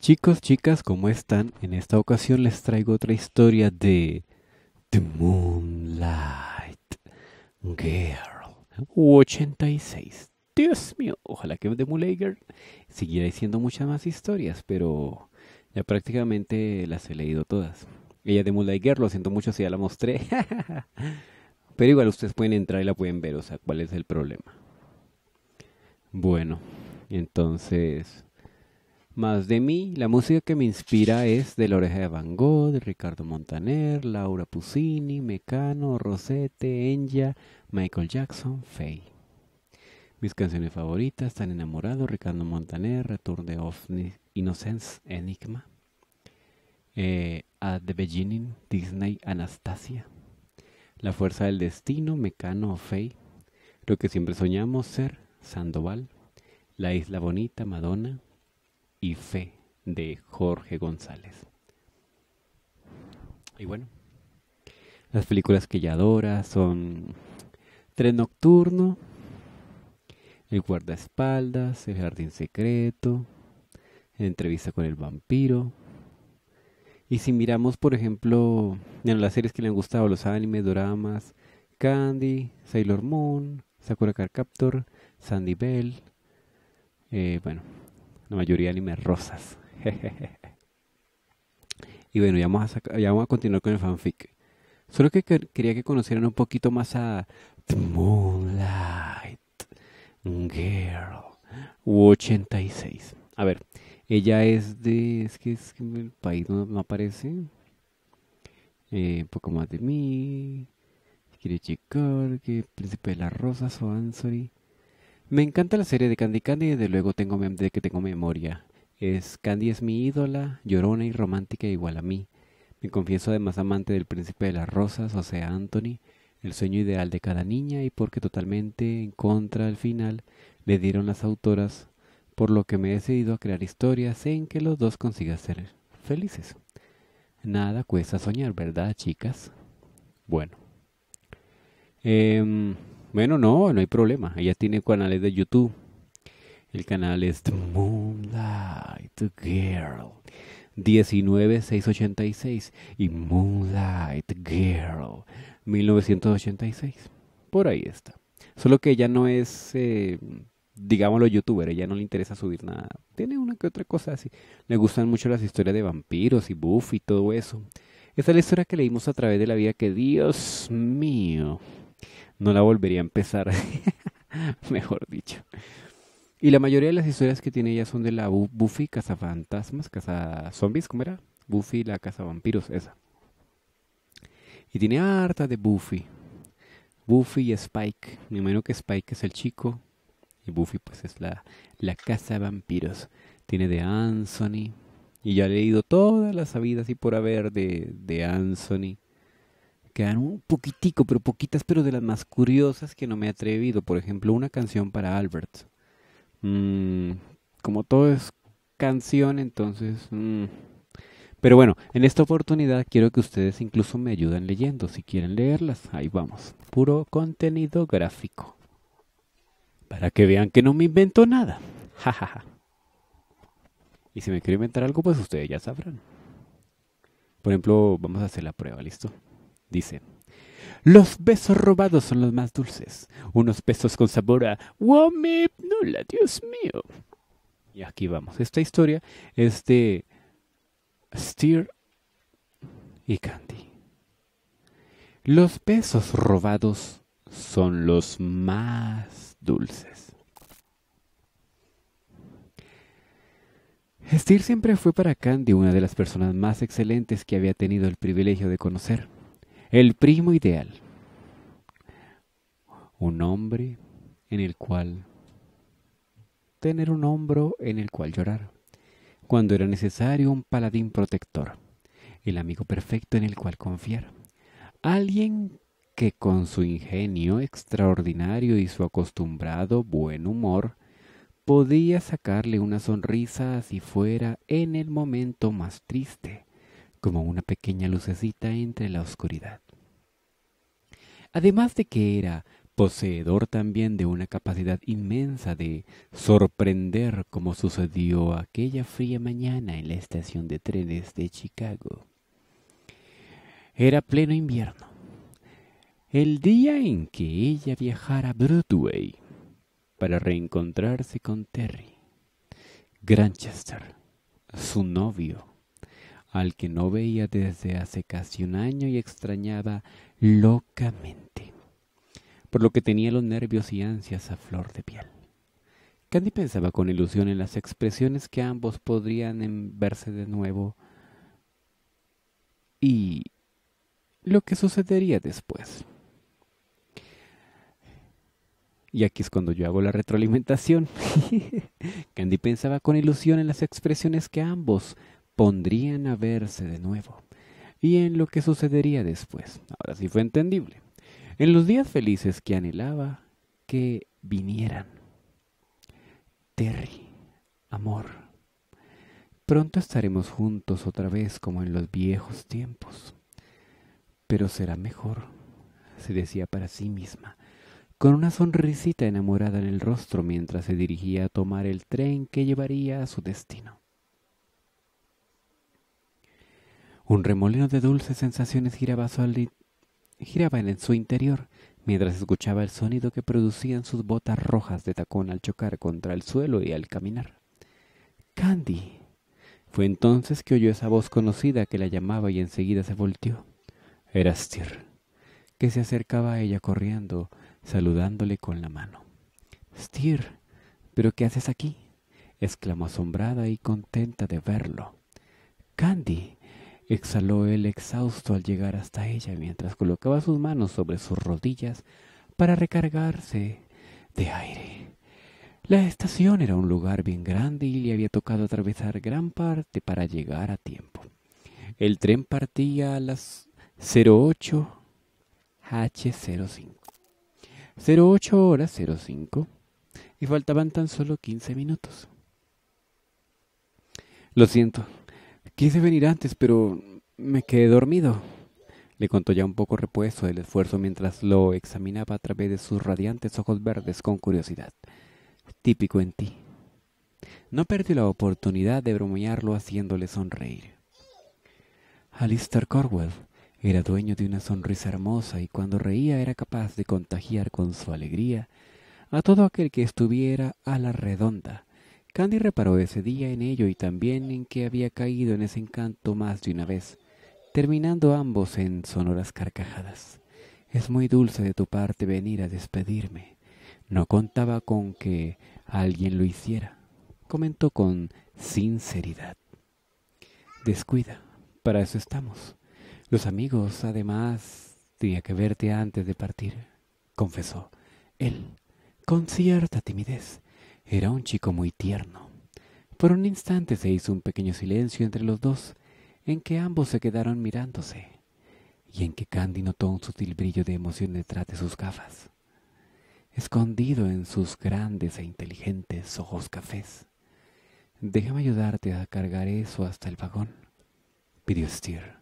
Chicos, chicas, ¿cómo están? En esta ocasión les traigo otra historia de The Moonlight Girl 86. Dios mío, ojalá que The Moonlight Girl siguiera diciendo muchas más historias, pero ya prácticamente las he leído todas. Ella de Moonlight Girl, lo siento mucho si ya la mostré. pero igual ustedes pueden entrar y la pueden ver, o sea, ¿cuál es el problema? Bueno, entonces más de mí, la música que me inspira es de La Oreja de Van Gogh, de Ricardo Montaner, Laura Puccini, Mecano, Rosette, Enya, Michael Jackson, Faye. Mis canciones favoritas están Enamorado, Ricardo Montaner, Return de of Innocence, Enigma, eh, At the Beginning, Disney, Anastasia, La Fuerza del Destino, Mecano, Faye, Lo que siempre soñamos ser, Sandoval, La Isla Bonita, Madonna, y Fe de Jorge González. Y bueno, las películas que ella adora son Tren Nocturno, El Guardaespaldas, El Jardín Secreto, Entrevista con el Vampiro. Y si miramos, por ejemplo, en las series que le han gustado, los animes, dramas, Candy, Sailor Moon, Sakura Card Captor, Sandy Bell, eh, bueno, la mayoría animes rosas. y bueno, ya vamos, a ya vamos a continuar con el fanfic. Solo que quería que conocieran un poquito más a Moonlight Girl 86. A ver, ella es de. Es que, es el país no, me aparece. un eh, poco más de mí. Quiere checar que Príncipe de las Rosas o Ansori. Me encanta la serie de Candy Candy y de luego tengo de que tengo memoria. Es Candy es mi ídola, llorona y romántica igual a mí. Me confieso además amante del príncipe de las rosas, o sea Anthony, el sueño ideal de cada niña y porque totalmente en contra al final le dieron las autoras, por lo que me he decidido a crear historias en que los dos consigan ser felices. Nada cuesta soñar, ¿verdad chicas? Bueno. Em, bueno, no, no hay problema. Ella tiene canales de YouTube. El canal es Moonlight Girl 19686 y Moonlight Girl 1986. Por ahí está. Solo que ella no es, eh, digámoslo, youtuber. Ella no le interesa subir nada. Tiene una que otra cosa así. Le gustan mucho las historias de vampiros y Buffy y todo eso. Esa es la historia que leímos a través de la vida que, Dios mío, no la volvería a empezar, mejor dicho. Y la mayoría de las historias que tiene ella son de la Buffy, casa fantasmas, casa zombies, ¿cómo era? Buffy la casa vampiros, esa. Y tiene harta de Buffy. Buffy y Spike. Me imagino que Spike es el chico y Buffy pues es la, la vampiros. Tiene de Anthony. Y ya he leído todas las sabidas y por haber de, de Anthony quedan un poquitico, pero poquitas, pero de las más curiosas que no me he atrevido. Por ejemplo, una canción para Albert. Mm, como todo es canción, entonces... Mm. Pero bueno, en esta oportunidad quiero que ustedes incluso me ayuden leyendo. Si quieren leerlas, ahí vamos. Puro contenido gráfico. Para que vean que no me invento nada. Jajaja. y si me quiero inventar algo, pues ustedes ya sabrán. Por ejemplo, vamos a hacer la prueba, ¿listo? Dice, los besos robados son los más dulces, unos besos con sabor a nula, Dios mío. Y aquí vamos, esta historia es de Steer y Candy. Los besos robados son los más dulces. Steer siempre fue para Candy una de las personas más excelentes que había tenido el privilegio de conocer. El primo ideal. Un hombre en el cual tener un hombro en el cual llorar. Cuando era necesario un paladín protector. El amigo perfecto en el cual confiar. Alguien que con su ingenio extraordinario y su acostumbrado buen humor podía sacarle una sonrisa si fuera en el momento más triste como una pequeña lucecita entre la oscuridad. Además de que era poseedor también de una capacidad inmensa de sorprender como sucedió aquella fría mañana en la estación de trenes de Chicago. Era pleno invierno. El día en que ella viajara a Broadway para reencontrarse con Terry. Granchester, su novio al que no veía desde hace casi un año y extrañaba locamente, por lo que tenía los nervios y ansias a flor de piel. Candy pensaba con ilusión en las expresiones que ambos podrían verse de nuevo y lo que sucedería después. Y aquí es cuando yo hago la retroalimentación. Candy pensaba con ilusión en las expresiones que ambos pondrían a verse de nuevo y en lo que sucedería después. Ahora sí fue entendible. En los días felices que anhelaba que vinieran. Terry, amor, pronto estaremos juntos otra vez como en los viejos tiempos. Pero será mejor, se decía para sí misma, con una sonrisita enamorada en el rostro mientras se dirigía a tomar el tren que llevaría a su destino. Un remolino de dulces sensaciones giraba, en su interior mientras escuchaba el sonido que producían sus botas rojas de tacón al chocar contra el suelo y al caminar. Candy. Fue entonces que oyó esa voz conocida que la llamaba y enseguida se volteó. Era Stir, que se acercaba a ella corriendo, saludándole con la mano. Stir, ¿pero qué haces aquí? exclamó asombrada y contenta de verlo. Candy, exhaló el exhausto al llegar hasta ella mientras colocaba sus manos sobre sus rodillas para recargarse de aire. La estación era un lugar bien grande y le había tocado atravesar gran parte para llegar a tiempo. El tren partía a las 08 H05. 08 horas 05 y faltaban tan solo 15 minutos. Lo siento, Quise venir antes, pero me quedé dormido. Le contó ya un poco repuesto del esfuerzo mientras lo examinaba a través de sus radiantes ojos verdes con curiosidad. Típico en ti. No perdió la oportunidad de bromearlo haciéndole sonreír. Alistair Corwell era dueño de una sonrisa hermosa y cuando reía era capaz de contagiar con su alegría a todo aquel que estuviera a la redonda Candy reparó ese día en ello y también en que había caído en ese encanto más de una vez, terminando ambos en sonoras carcajadas. Es muy dulce de tu parte venir a despedirme. No contaba con que alguien lo hiciera, comentó con sinceridad. Descuida, para eso estamos. Los amigos, además, tenía que verte antes de partir, confesó él, con cierta timidez era un chico muy tierno. Por un instante se hizo un pequeño silencio entre los dos, en que ambos se quedaron mirándose, y en que Candy notó un sutil brillo de emoción detrás de sus gafas, escondido en sus grandes e inteligentes ojos cafés. Déjame ayudarte a cargar eso hasta el vagón, pidió Steer,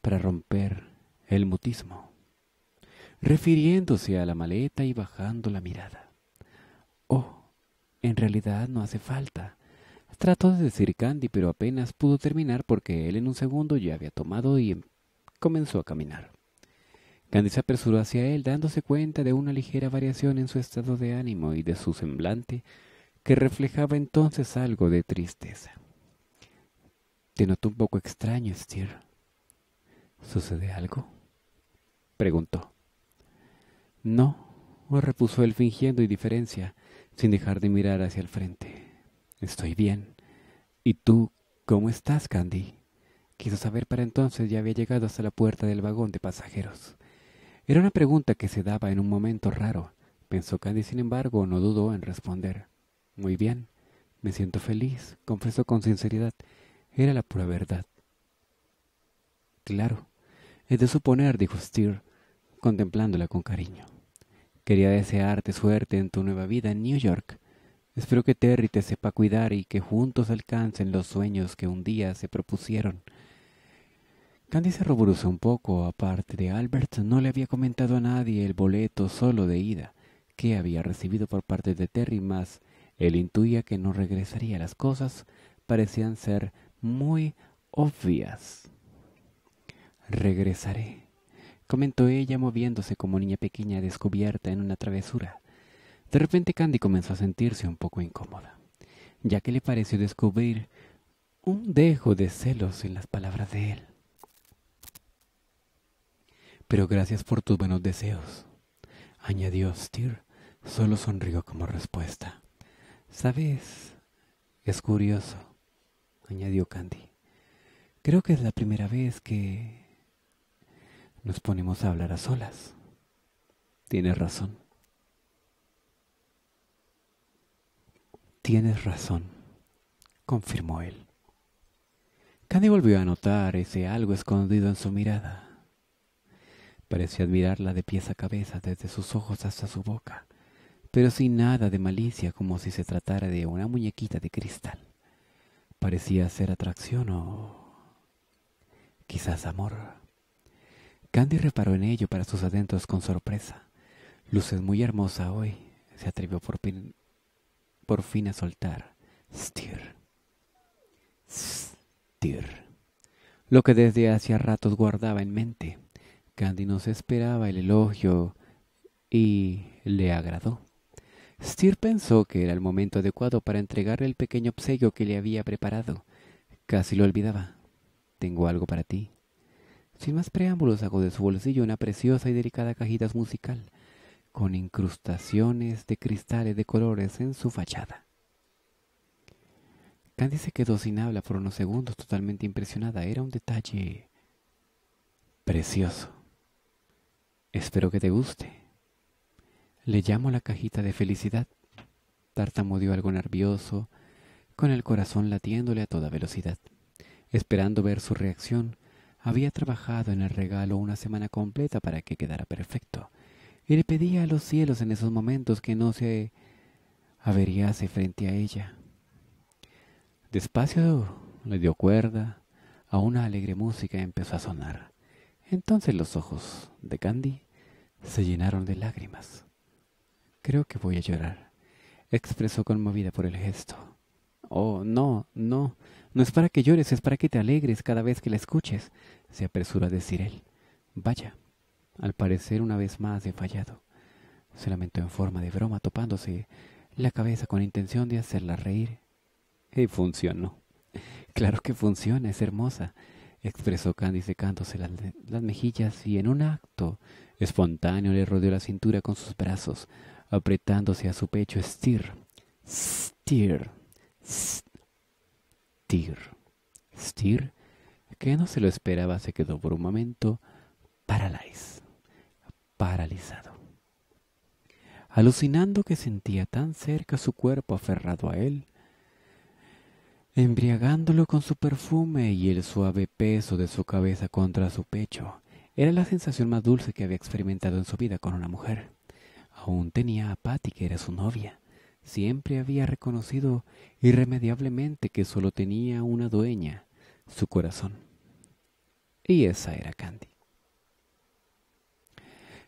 para romper el mutismo, refiriéndose a la maleta y bajando la mirada. En realidad no hace falta. Trató de decir Candy, pero apenas pudo terminar porque él en un segundo ya había tomado y em, comenzó a caminar. Candy se apresuró hacia él, dándose cuenta de una ligera variación en su estado de ánimo y de su semblante, que reflejaba entonces algo de tristeza. Te noto un poco extraño, Stir. ¿Sucede algo? preguntó. No, repuso él fingiendo indiferencia sin dejar de mirar hacia el frente. Estoy bien. ¿Y tú cómo estás, Candy? Quiso saber para entonces ya había llegado hasta la puerta del vagón de pasajeros. Era una pregunta que se daba en un momento raro, pensó Candy, sin embargo, no dudó en responder. Muy bien, me siento feliz, confesó con sinceridad. Era la pura verdad. Claro, es de suponer, dijo Steer, contemplándola con cariño. Quería desearte suerte en tu nueva vida en New York. Espero que Terry te sepa cuidar y que juntos alcancen los sueños que un día se propusieron. Candy se ruborizó un poco, aparte de Albert no le había comentado a nadie el boleto solo de ida que había recibido por parte de Terry, más él intuía que no regresaría. Las cosas parecían ser muy obvias. Regresaré, comentó ella moviéndose como niña pequeña descubierta en una travesura. De repente Candy comenzó a sentirse un poco incómoda, ya que le pareció descubrir un dejo de celos en las palabras de él. Pero gracias por tus buenos deseos, añadió Stir solo sonrió como respuesta. Sabes, es curioso, añadió Candy. Creo que es la primera vez que nos ponemos a hablar a solas. Tienes razón. Tienes razón, confirmó él. Candy volvió a notar ese algo escondido en su mirada. Parecía admirarla de pies a cabeza, desde sus ojos hasta su boca, pero sin nada de malicia, como si se tratara de una muñequita de cristal. Parecía ser atracción o quizás amor. Candy reparó en ello para sus adentros con sorpresa. Luces muy hermosa hoy, se atrevió por, fin, por fin a soltar. Stir. Stir. Lo que desde hacía ratos guardaba en mente. Candy no se esperaba el elogio y le agradó. Stir pensó que era el momento adecuado para entregarle el pequeño obsequio que le había preparado. Casi lo olvidaba. Tengo algo para ti, sin más preámbulos sacó de su bolsillo una preciosa y delicada cajita musical, con incrustaciones de cristales de colores en su fachada. Candy se quedó sin habla por unos segundos totalmente impresionada. Era un detalle precioso. Espero que te guste. Le llamo la cajita de felicidad. Tartamudeó algo nervioso, con el corazón latiéndole a toda velocidad, esperando ver su reacción había trabajado en el regalo una semana completa para que quedara perfecto, y le pedía a los cielos en esos momentos que no se averiase frente a ella. Despacio le dio cuerda a una alegre música empezó a sonar. Entonces los ojos de Candy se llenaron de lágrimas. Creo que voy a llorar, expresó conmovida por el gesto oh, no, no, no es para que llores, es para que te alegres cada vez que la escuches, se apresura a decir él. Vaya, al parecer una vez más he fallado, se lamentó en forma de broma topándose la cabeza con intención de hacerla reír. Y funcionó. Claro que funciona, es hermosa, expresó Candy secándose las, mejillas y en un acto espontáneo le rodeó la cintura con sus brazos, apretándose a su pecho Stir. stir. Stir. Stir, que no se lo esperaba, se quedó por un momento paralizado. Alucinando que sentía tan cerca su cuerpo aferrado a él, embriagándolo con su perfume y el suave peso de su cabeza contra su pecho. Era la sensación más dulce que había experimentado en su vida con una mujer. Aún tenía a Patty, que era su novia, Siempre había reconocido irremediablemente que solo tenía una dueña, su corazón. Y esa era Candy.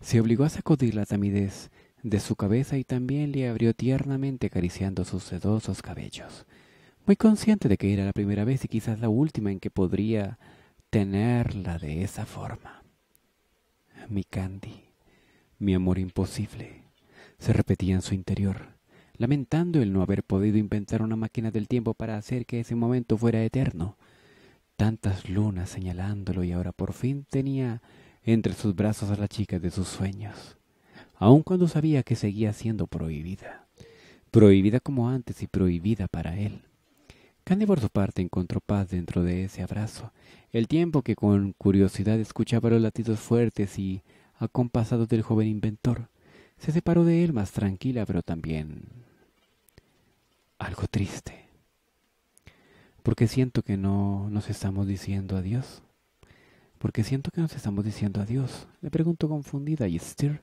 Se obligó a sacudir la tamidez de su cabeza y también le abrió tiernamente acariciando sus sedosos cabellos, muy consciente de que era la primera vez y quizás la última en que podría tenerla de esa forma. Mi Candy, mi amor imposible, se repetía en su interior, lamentando el no haber podido inventar una máquina del tiempo para hacer que ese momento fuera eterno. Tantas lunas señalándolo y ahora por fin tenía entre sus brazos a la chica de sus sueños, aun cuando sabía que seguía siendo prohibida, prohibida como antes y prohibida para él. Candy por su parte encontró paz dentro de ese abrazo, el tiempo que con curiosidad escuchaba los latidos fuertes y acompasados del joven inventor. Se separó de él más tranquila pero también algo triste, porque siento que no nos estamos diciendo adiós, porque siento que nos estamos diciendo adiós. Le pregunto confundida y Stir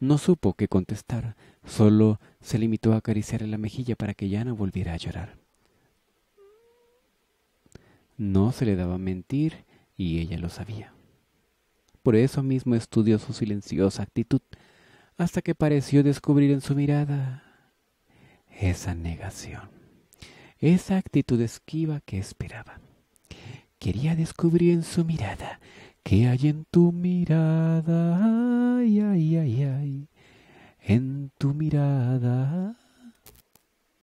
no supo qué contestar, solo se limitó a acariciarle la mejilla para que ya no volviera a llorar. No se le daba mentir y ella lo sabía. Por eso mismo estudió su silenciosa actitud, hasta que pareció descubrir en su mirada esa negación, esa actitud esquiva que esperaba. Quería descubrir en su mirada qué hay en tu mirada, ay, ay, ay, ay, en tu mirada.